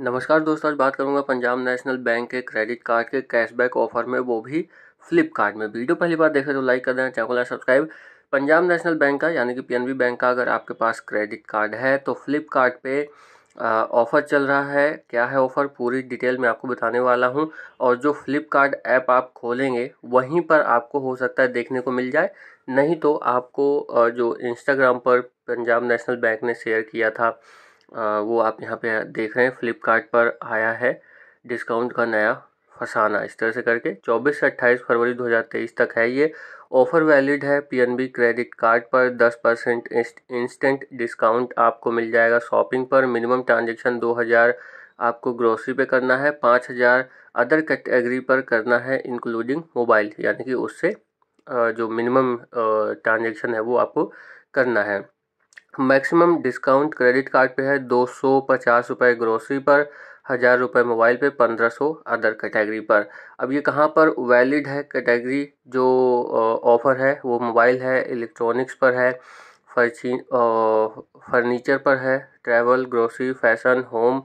नमस्कार दोस्तों आज बात करूंगा पंजाब नेशनल बैंक के क्रेडिट कार्ड के कैशबैक ऑफर में वो भी फ्लिपकार्ट में वीडियो पहली बार देखें तो लाइक कर देना channel subscribe Punjab national bank का यानी कि पीएनबी बैंक का अगर आपके पास क्रेडिट कार्ड है तो फ्लिपकार्ट पे ऑफ़र चल रहा है क्या है ऑफ़र पूरी डिटेल में आपको बताने वाला हूँ और जो फ्लिपकार्ट ऐप आप खोलेंगे वहीं पर आपको हो सकता है देखने को मिल जाए नहीं तो आपको जो इंस्टाग्राम पर पंजाब नेशनल बैंक ने शेयर किया था वो आप यहाँ पे देख रहे हैं फ्लिपकार्ट पर आया है डिस्काउंट का नया फसाना इस तरह से करके 24 से 28 फरवरी 2023 तक है ये ऑफ़र वैलिड है पीएनबी क्रेडिट कार्ड पर 10 परसेंट इंस्टेंट डिस्काउंट आपको मिल जाएगा शॉपिंग पर मिनिमम ट्रांजेक्शन हज़ार आपको ग्रोसरी पे करना है हज़ार अदर कैटेगरी पर करना है इंक्लूडिंग मोबाइल यानी कि उससे जो मिनिमम ट्रांजेक्शन है वो आपको करना है मैक्सिमम डिस्काउंट क्रेडिट कार्ड पे है दो सौ पचास रुपये ग्रोसरी पर हज़ार रुपये मोबाइल पे पंद्रह सौ अदर कैटेगरी पर अब ये कहाँ पर वैलिड है कैटेगरी जो ऑफ़र है वो मोबाइल है इलेक्ट्रॉनिक्स पर है फर्ची फर्नीचर पर है travel grocery fashion home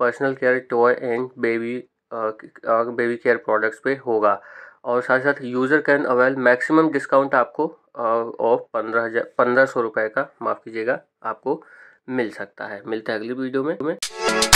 personal care toy and baby baby care products पे होगा और साथ साथ user can avail maximum discount आपको ऑफ पंद्रह हज़ार पंद्रह सौ रुपये का माफ़ कीजिएगा आपको मिल सकता है मिलते हैं अगली वीडियो में